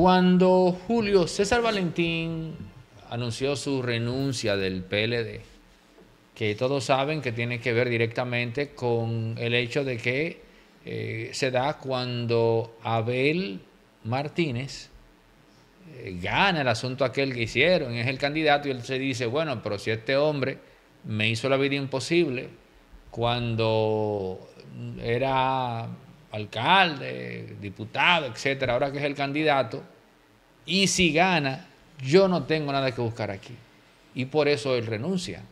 Cuando Julio César Valentín anunció su renuncia del PLD, que todos saben que tiene que ver directamente con el hecho de que eh, se da cuando Abel Martínez eh, gana el asunto aquel que hicieron, es el candidato y él se dice, bueno, pero si este hombre me hizo la vida imposible cuando era alcalde, diputado, etcétera, ahora que es el candidato, y si gana, yo no tengo nada que buscar aquí. Y por eso él renuncia.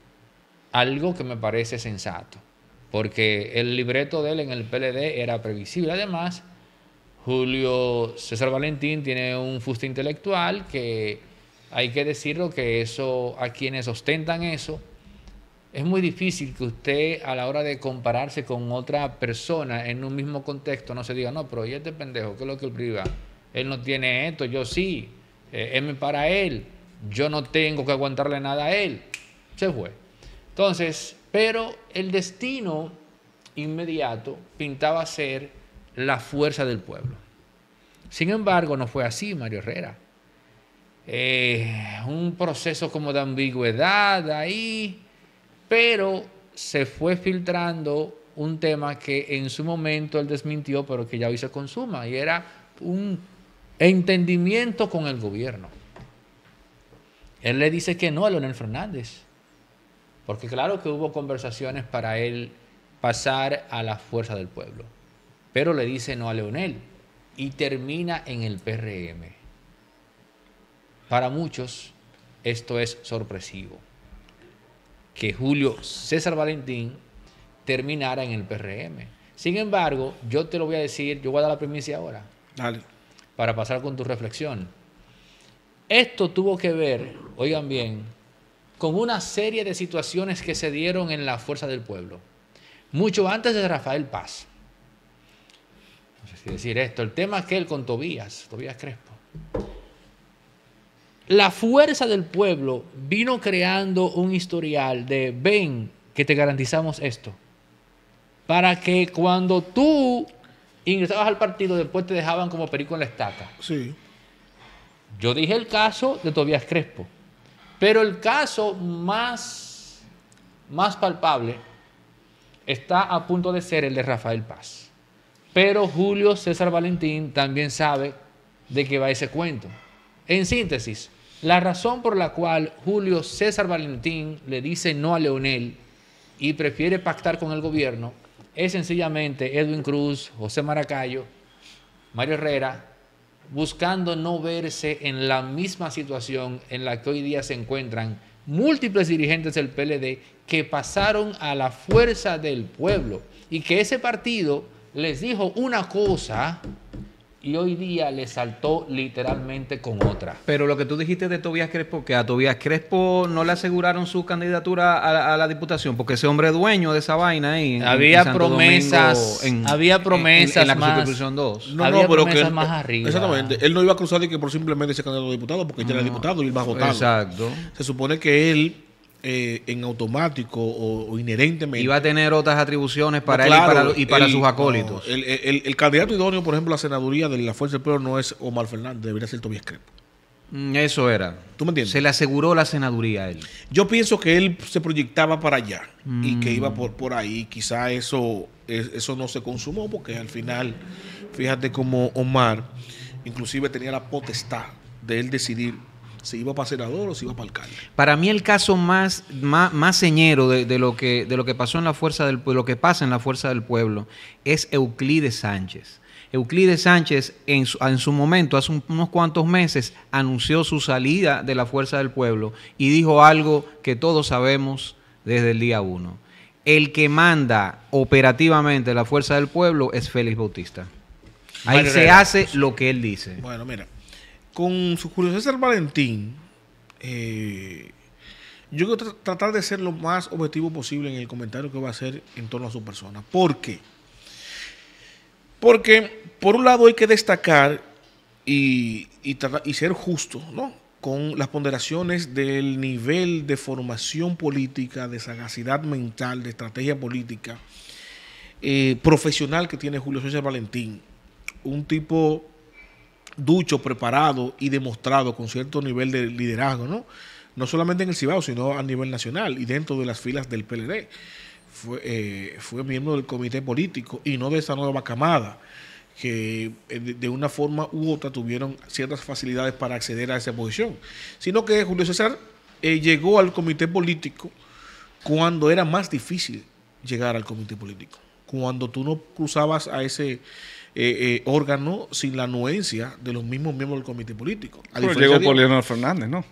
Algo que me parece sensato, porque el libreto de él en el PLD era previsible. Además, Julio César Valentín tiene un fuste intelectual que hay que decirlo que eso a quienes ostentan eso es muy difícil que usted a la hora de compararse con otra persona en un mismo contexto no se diga, no, pero ¿y este pendejo? ¿Qué es lo que él priva? Él no tiene esto, yo sí. Eh, M para él. Yo no tengo que aguantarle nada a él. Se fue. Entonces, pero el destino inmediato pintaba ser la fuerza del pueblo. Sin embargo, no fue así, Mario Herrera. Eh, un proceso como de ambigüedad ahí, pero se fue filtrando un tema que en su momento él desmintió, pero que ya hoy se consuma, y era un entendimiento con el gobierno. Él le dice que no a Leonel Fernández, porque claro que hubo conversaciones para él pasar a la fuerza del pueblo, pero le dice no a Leonel y termina en el PRM. Para muchos esto es sorpresivo que Julio César Valentín terminara en el PRM. Sin embargo, yo te lo voy a decir, yo voy a dar la primicia ahora. Dale. Para pasar con tu reflexión. Esto tuvo que ver, oigan bien, con una serie de situaciones que se dieron en la fuerza del pueblo. Mucho antes de Rafael Paz. No sé si decir esto. El tema aquel con Tobías, Tobías Crespo la fuerza del pueblo vino creando un historial de ven que te garantizamos esto. Para que cuando tú ingresabas al partido, después te dejaban como perico en la estaca. Sí. Yo dije el caso de Tobías Crespo. Pero el caso más, más palpable está a punto de ser el de Rafael Paz. Pero Julio César Valentín también sabe de qué va ese cuento. En síntesis, la razón por la cual Julio César Valentín le dice no a Leonel y prefiere pactar con el gobierno es sencillamente Edwin Cruz, José Maracayo, Mario Herrera, buscando no verse en la misma situación en la que hoy día se encuentran múltiples dirigentes del PLD que pasaron a la fuerza del pueblo y que ese partido les dijo una cosa y hoy día le saltó literalmente con otra. Pero lo que tú dijiste de Tobias Crespo, que a Tobías Crespo no le aseguraron su candidatura a la, diputación, porque ese hombre es dueño de esa vaina ahí. había promesas, había promesas en, la Constitución 2. No, pero promesas que más arriba. Exactamente. Él no iba a cruzar y que por simplemente se candidato a diputado, porque ya era ah, diputado y iba a votar. Exacto. Se supone que él eh, en automático o, inherentemente. Iba a tener otras atribuciones para él y para, sus acólitos. el, candidato idóneo, por ejemplo, a la senaduría de la Fuerza del Pueblo no es Omar Fernández, debería ser Tobias Crepo. Mm, eso era. ¿Tú me entiendes? Se le aseguró la senaduría a él. Yo pienso que él se proyectaba para allá y que mm. iba por, por ahí. Quizá eso, eso no se consumó porque al final, fíjate como Omar inclusive tenía la potestad de él decidir si iba para senador o si iba para alcalde. Para mí el caso más, más, señero de, lo que, de lo que pasó en la fuerza del pueblo, que pasa en la fuerza del pueblo es Euclides Sánchez. Euclides Sánchez en su, momento, hace unos cuantos meses, anunció su salida de la Fuerza del Pueblo y dijo algo que todos sabemos desde el día uno. El que manda operativamente la Fuerza del Pueblo es Félix Bautista. Ahí se hace lo que él dice. Bueno, mira, con su Julio César Valentín, eh, yo quiero tratar de ser lo más objetivo posible en el comentario que va a hacer en torno a su persona. ¿Por qué? Porque, por un lado, hay que destacar y, y, ser justo, Con las ponderaciones del nivel de formación política, de sagacidad mental, de estrategia política, eh, profesional que tiene Julio César Valentín. Un tipo ducho, preparado y demostrado con cierto nivel de liderazgo, ¿no? No solamente en el Cibao, sino a nivel nacional y dentro de las filas del PLD. Eh, fue, miembro del comité político y no de esa nueva camada que eh, de una forma u otra tuvieron ciertas facilidades para acceder a esa posición, sino que Julio César eh, llegó al comité político cuando era más difícil llegar al comité político, cuando tú no cruzabas a ese eh, eh, órgano sin la anuencia de los mismos miembros del comité político. A Pero llegó por Leonel Fernández, ¿no?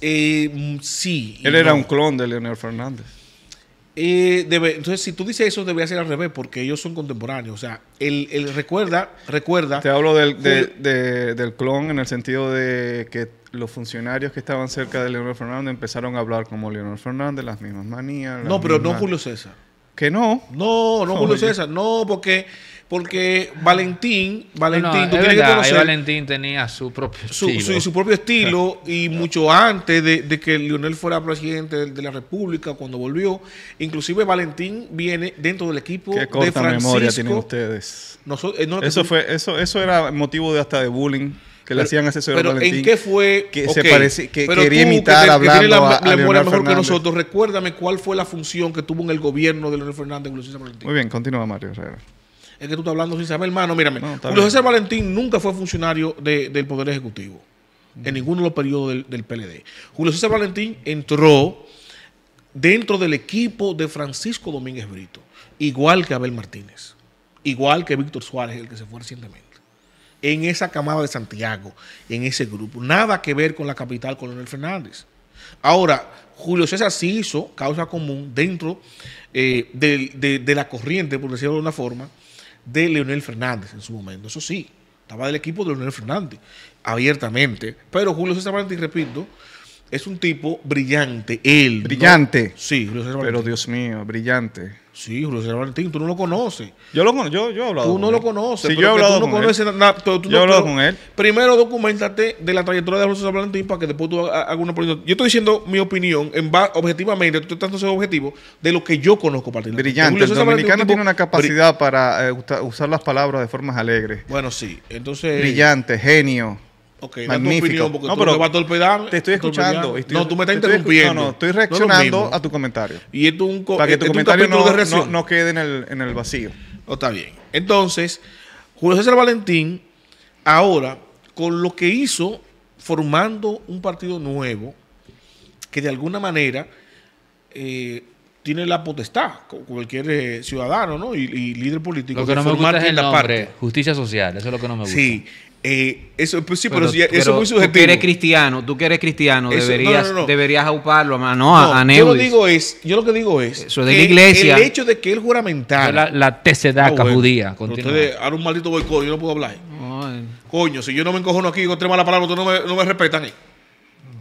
Eh, mm, sí. Él era un clon de Leonel Fernández. Eh, entonces, si tú dices eso, debería ser al revés, porque ellos son contemporáneos. O sea, él, recuerda, recuerda. Te hablo del, del clon en el sentido de que los funcionarios que estaban cerca de Leonel Fernández empezaron a hablar como Leonel Fernández, las mismas manías. no, pero no Julio César. Que no. No, no, Julio César, no, porque porque Valentín, Valentín, Valentín tenía su propio estilo. Su, propio estilo y mucho antes de, que Lionel fuera presidente de, la República, cuando volvió, inclusive Valentín viene dentro del equipo ¿Qué corta de memoria tienen ustedes? Eh, eso fue, eso, eso era motivo de hasta de bullying. Que le hacían a ese señor Valentín. ¿En qué fue? Que se parece, que quería imitar que, hablando la, memoria mejor que nosotros. Recuérdame cuál fue la función que tuvo en el gobierno de Leonel Fernández Valentín. Muy bien, continúa Mario Herrera es que tú estás hablando sin saber, hermano. Mírame, Julio César Valentín nunca fue funcionario del Poder Ejecutivo, en mm. ninguno de los periodos del, PLD. Julio César Valentín entró dentro del equipo de Francisco Domínguez Brito, igual que Abel Martínez, igual que Víctor Suárez, el que se fue recientemente. En esa camada de Santiago, en ese grupo. Nada que ver con la capital, con Fernández. Ahora, Julio César sí hizo causa común dentro eh, de, de, la corriente, por decirlo de una forma, de Leonel Fernández en su momento, eso sí, estaba del equipo de Leonel Fernández, abiertamente. Pero Julio César Martí, repito, es un tipo brillante, él. Brillante. Sí, Julio César Pero Dios mío, brillante. Sí, Julio César Valentín, tú no lo conoces. Yo lo yo, yo he hablado. Tú no lo conoces. yo tú no conoces él. yo he hablado con él. Primero documentate de la trayectoria de Julio César Valentín para que después tú hagas una Yo estoy diciendo mi opinión en objetivamente, tú estás siendo objetivo de lo que yo conozco particularmente. Brillante. El dominicano tiene una capacidad para eh, usar las palabras de formas alegres. Bueno, sí. Entonces. Brillante, genio. Ok, no, pero va a Te estoy escuchando. no, tú me estás interrumpiendo. No, no, estoy reaccionando a tu comentario. Y esto un Para que tu este comentario no, no, quede en el, en el vacío. Oh, está bien. Entonces, Julio César Valentín, ahora, con lo que hizo formando un partido nuevo, que de alguna manera eh, tiene la potestad, cualquier eh, ciudadano ¿no? Y, líder político. Lo que no me gusta es el nombre, justicia social, eso es lo que no me gusta. Sí, eh, eso, pues sí, pero, es muy subjetivo. Tú que eres cristiano, tú que eres cristiano, deberías, auparlo, a, no, a, Yo lo digo es, yo lo que digo es El hecho de que él juramentara la, la tesedaca oh, judía. Ustedes harán un maldito boicot, yo no puedo hablar. Coño, si yo no me encojono aquí con tres malas palabras, no me, no me respetan. Eh.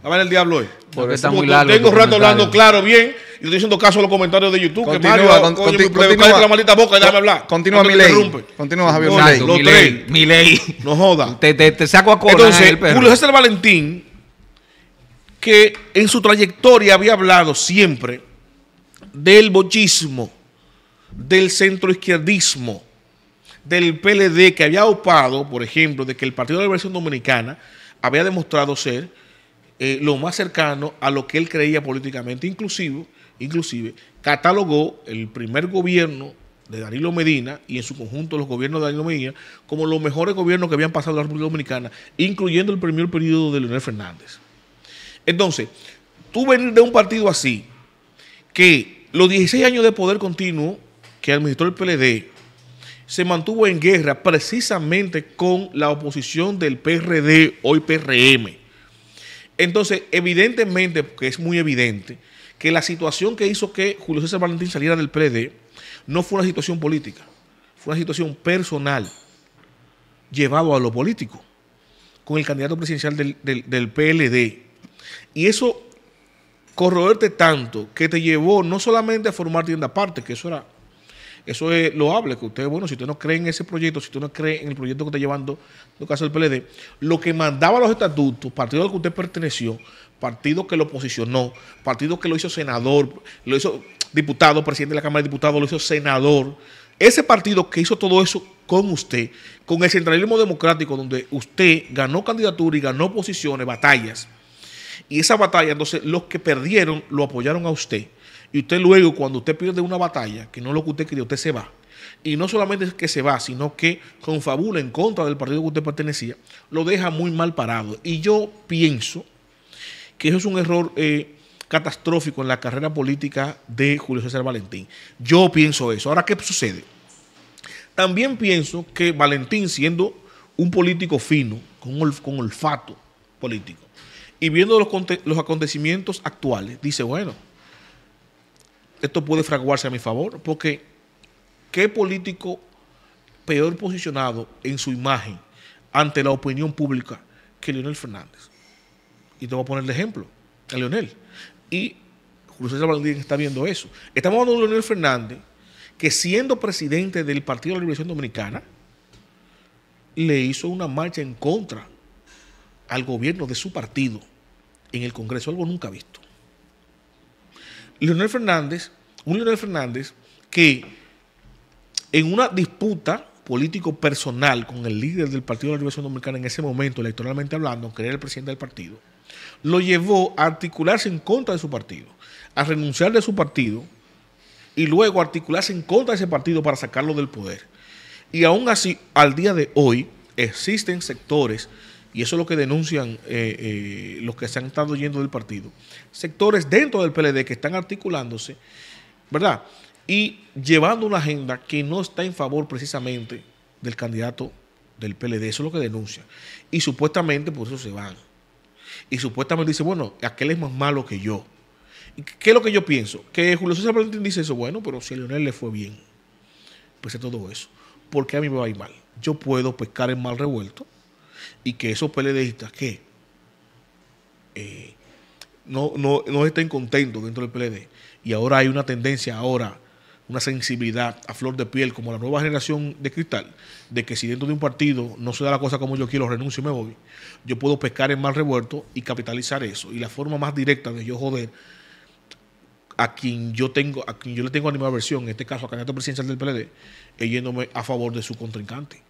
A ver el diablo hoy. Porque está muy largo. Tengo rato hablando claro, bien. Y estoy haciendo caso a los comentarios de YouTube. Continúa, que Mario, con, continúa, la maldita boca y hablar. Continúa, mi ley. Continúa, Javier. no, mi ley. No joda. Te, te, saco a cola. Entonces, Julio César Valentín, que en su trayectoria había hablado siempre del bochismo, del centroizquierdismo, del PLD, que había opado, por ejemplo, de que el Partido de la Liberación Dominicana había demostrado ser eh, lo más cercano a lo que él creía políticamente inclusive catalogó el primer gobierno de Danilo Medina y en su conjunto los gobiernos de Danilo Medina como los mejores gobiernos que habían pasado en la República Dominicana, incluyendo el primer periodo de Leonel Fernández. Entonces, tú venir de un partido así, que los 16 años de poder continuo que administró el PLD se mantuvo en guerra precisamente con la oposición del PRD, hoy PRM, entonces, evidentemente, porque es muy evidente, que la situación que hizo que Julio César Valentín saliera del PLD no fue una situación política, fue una situación personal, llevado a lo político, con el candidato presidencial del, PLD. Y eso corroerte tanto que te llevó no solamente a formar tienda aparte, que eso era eso es loable, que usted, bueno, si usted no cree en ese proyecto, si usted no cree en el proyecto que está llevando, lo el caso del PLD, lo que mandaba los estatutos, partido al que usted perteneció, partido que lo posicionó, partido que lo hizo senador, lo hizo diputado, presidente de la Cámara de Diputados, lo hizo senador, ese partido que hizo todo eso con usted, con el centralismo democrático, donde usted ganó candidatura y ganó posiciones, batallas. Y esa batalla, entonces, los que perdieron lo apoyaron a usted. Y usted luego, cuando usted pierde una batalla, que no es lo que usted quería, usted se va. Y no solamente es que se va, sino que confabula en contra del partido que usted pertenecía, lo deja muy mal parado. Y yo pienso que eso es un error eh, catastrófico en la carrera política de Julio César Valentín. Yo pienso eso. Ahora, ¿qué sucede? También pienso que Valentín, siendo un político fino, con, con olfato político, y viendo los, los acontecimientos actuales, dice, bueno, esto puede fraguarse a mi favor, porque ¿qué político peor posicionado en su imagen ante la opinión pública que Leonel Fernández? Y te voy a poner de ejemplo, a Leonel. Y José Valdín está viendo eso. Estamos hablando de Leonel Fernández, que siendo presidente del Partido de la Liberación Dominicana, le hizo una marcha en contra al gobierno de su partido en el Congreso, algo nunca visto. Leonel Fernández, un Leonel Fernández que en una disputa político personal con el líder del Partido de la Revolución Dominicana en ese momento, electoralmente hablando, que era el presidente del partido, lo llevó a articularse en contra de su partido, a renunciar de su partido y luego articularse en contra de ese partido para sacarlo del poder. Y aún así, al día de hoy, existen sectores y eso es lo que denuncian eh, eh, los que se han estado yendo del partido, sectores dentro del PLD que están articulándose, ¿verdad? Y llevando una agenda que no está en favor precisamente del candidato del PLD, eso es lo que denuncian. Y supuestamente por eso se van. Y supuestamente dice, bueno, aquel es más malo que yo. ¿Qué es lo que yo pienso? Que Julio César Valentín dice eso, bueno, pero si a Leonel le fue bien, pues es todo eso. ¿Por qué a mí me va a ir mal? Yo puedo pescar en mal revuelto y que esos PLDistas que eh, no, no, estén contentos dentro del PLD y ahora hay una tendencia ahora una sensibilidad a flor de piel como la nueva generación de cristal, de que si dentro de un partido no se da la cosa como yo quiero, renuncio y me voy, yo puedo pescar en mal revuelto y capitalizar eso. Y la forma más directa de yo joder a quien yo tengo, a quien yo le tengo versión en este caso a candidato presidencial del PLD, es yéndome a favor de su contrincante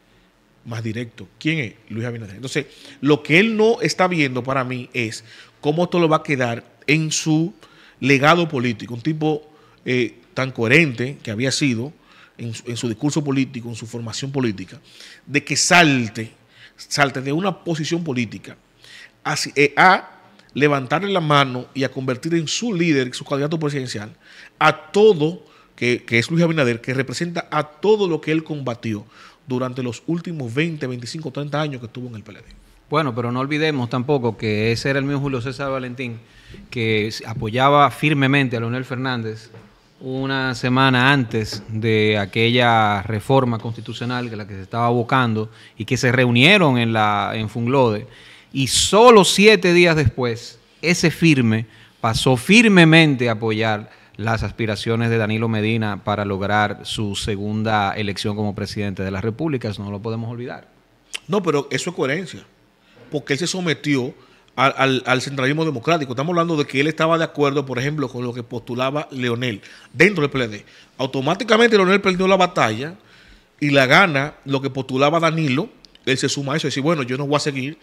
más directo. ¿Quién es? Luis Abinader. Entonces, lo que él no está viendo para mí es cómo esto lo va a quedar en su legado político. Un tipo eh, tan coherente que había sido en su, discurso político, en su formación política, de que salte, salte de una posición política eh, a, levantarle la mano y a convertir en su líder, su candidato presidencial, a todo, que, que es Luis Abinader, que representa a todo lo que él combatió durante los últimos 20, 25, 30 años que estuvo en el PLD. Bueno, pero no olvidemos tampoco que ese era el mismo Julio César Valentín que apoyaba firmemente a Leonel Fernández una semana antes de aquella reforma constitucional que la que se estaba abocando y que se reunieron en la en Funglode y solo siete días después ese firme pasó firmemente a apoyar las aspiraciones de Danilo Medina para lograr su segunda elección como presidente de la República, eso no lo podemos olvidar. No, pero eso es coherencia, porque él se sometió al, centralismo democrático. Estamos hablando de que él estaba de acuerdo, por ejemplo, con lo que postulaba Leonel dentro del PLD. Automáticamente Leonel perdió la batalla y la gana lo que postulaba Danilo. Él se suma a eso y dice, bueno, yo no voy a seguir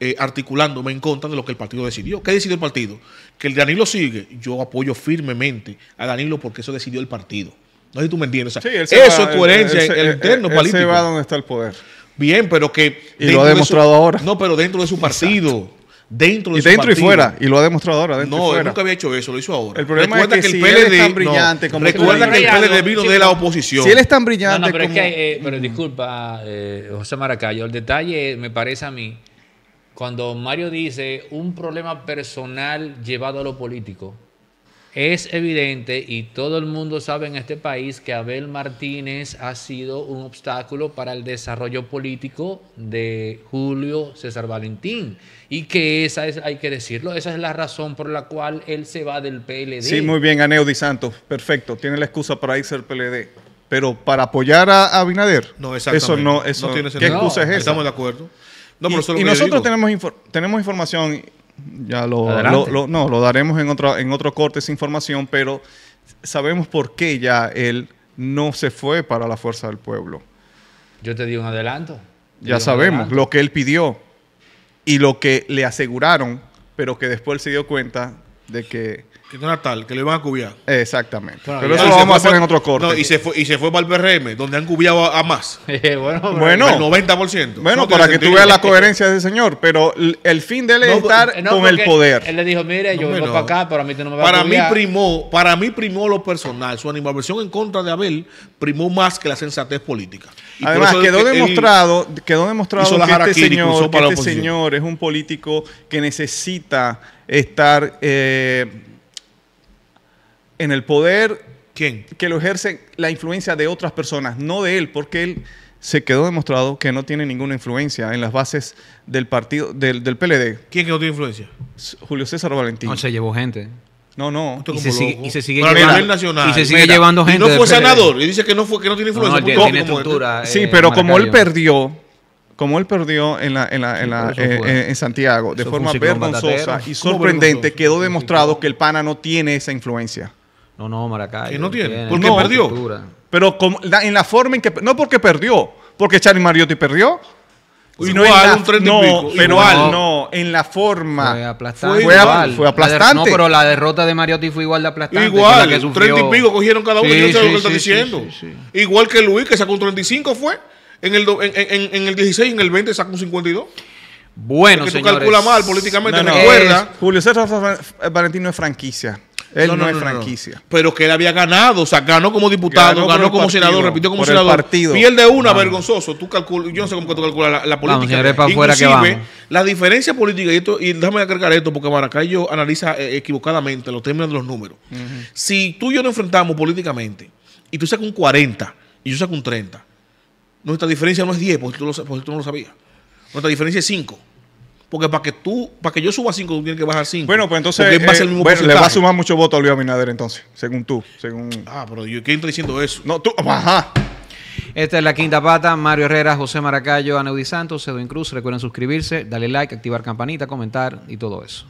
eh, articulándome en contra de lo que el partido decidió. ¿Qué decidió el partido? Que el Danilo sigue. Yo apoyo firmemente a Danilo porque eso decidió el partido. No sé si tú me entiendes. O sea, eso es coherencia el interno político. Se está el poder. Bien, pero que. Y lo ha demostrado ahora. No, pero dentro de su partido. dentro de y su dentro partido. y fuera y lo ha demostrado ahora no él nunca había hecho eso lo hizo ahora el problema es que, el PLD, es tan brillante como recuerda que, el PLD vino de la oposición si él es tan brillante no, pero, es que, eh, pero disculpa eh, José Maracayo el detalle me parece a mí cuando Mario dice un problema personal llevado a lo político, es evidente y todo el mundo sabe en este país que Abel Martínez ha sido un obstáculo para el desarrollo político de Julio César Valentín y que esa es, hay que decirlo, esa es la razón por la cual él se va del PLD. Sí, muy bien, Aneo Di Santos, perfecto, tiene la excusa para irse al PLD. Pero para apoyar a Abinader, eso no, tiene sentido. ¿Qué excusa es esa? Estamos de acuerdo y, nosotros tenemos, tenemos información, ya lo, no, lo daremos en otro, en otro corte esa información, pero sabemos por qué ya él no se fue para la fuerza del pueblo. Yo te di un adelanto. ya sabemos lo que él pidió y lo que le aseguraron, pero que después él se dio cuenta de que Natal, que le iban a cubiar. Exactamente. Pero eso lo vamos a hacer en otro corte. y se fue, y se fue para el BRM, donde han cubiado a, más. Eh, bueno, 90%. Bueno, para que tú veas la coherencia del señor, pero el fin de él es estar eh, con el poder. Él le dijo, mire, yo vengo para acá, pero a mí no me vas a Para mí, primó, para mí primó lo personal. Su animación en contra de Abel primó más que la sensatez política. Además, quedó demostrado, quedó demostrado que este, señor, que este señor es un político que necesita estar eh, en el poder ¿Quién? que lo ejerce la influencia de otras personas, no de él, porque él se quedó demostrado que no tiene ninguna influencia en las bases del partido del, del PLD. ¿Quién que no tiene influencia? Julio César Valentín. No, se llevó gente. No, no. Y se, sigue, llevando, gente. no fue sanador. Y dice que no fue, que no tiene influencia. sí, eh, pero como él perdió, como él perdió en, la, en, la, eh, eh, en, Santiago de forma vergonzosa y sorprendente, quedó demostrado que el pana no tiene esa influencia. No, no, Maracay. Que no tiene, porque perdió. Pero como en la forma en que. No porque perdió, porque Charlie Mariotti perdió. Pues y no igual, un 30 no, y pico. Pero no, no, en la forma. Fue aplastante. Fue, aplastante. no, pero la derrota de Mariotti fue igual de aplastante. Igual, que la que 30 y pico cogieron cada uno, Igual que Luis, que sacó un 35, fue. En el, en, en, el 16, en el 20 sacó un 52. Bueno, Porque señores. tú calculas mal políticamente, recuerda. Julio César Valentino es franquicia no, es franquicia. Pero que él había ganado, o sea, ganó como diputado, ganó, como senador, repitió como senador. Partido. Pierde una, vergonzoso. Tú yo no sé cómo tú calculas la, política. para afuera, que la diferencia política, y, esto, y déjame acercar esto, porque Maracayo analiza eh, equivocadamente los términos de los números. Si tú y yo nos enfrentamos políticamente, y tú sacas un 40, y yo saco un 30, nuestra diferencia no es 10, porque tú no lo sabías. Nuestra diferencia es 5. Porque para que tú, para que yo suba 5, tú tienes que bajar 5. Bueno, pues entonces eh, le va a sumar mucho voto a Luis Abinader entonces, según tú. Según... Ah, pero yo quién está diciendo eso. No, tú, ajá. Esta es la quinta pata. Mario Herrera, José Maracayo, Aneudi Santos, Edwin Cruz. Recuerden suscribirse, darle like, activar campanita, comentar y todo eso.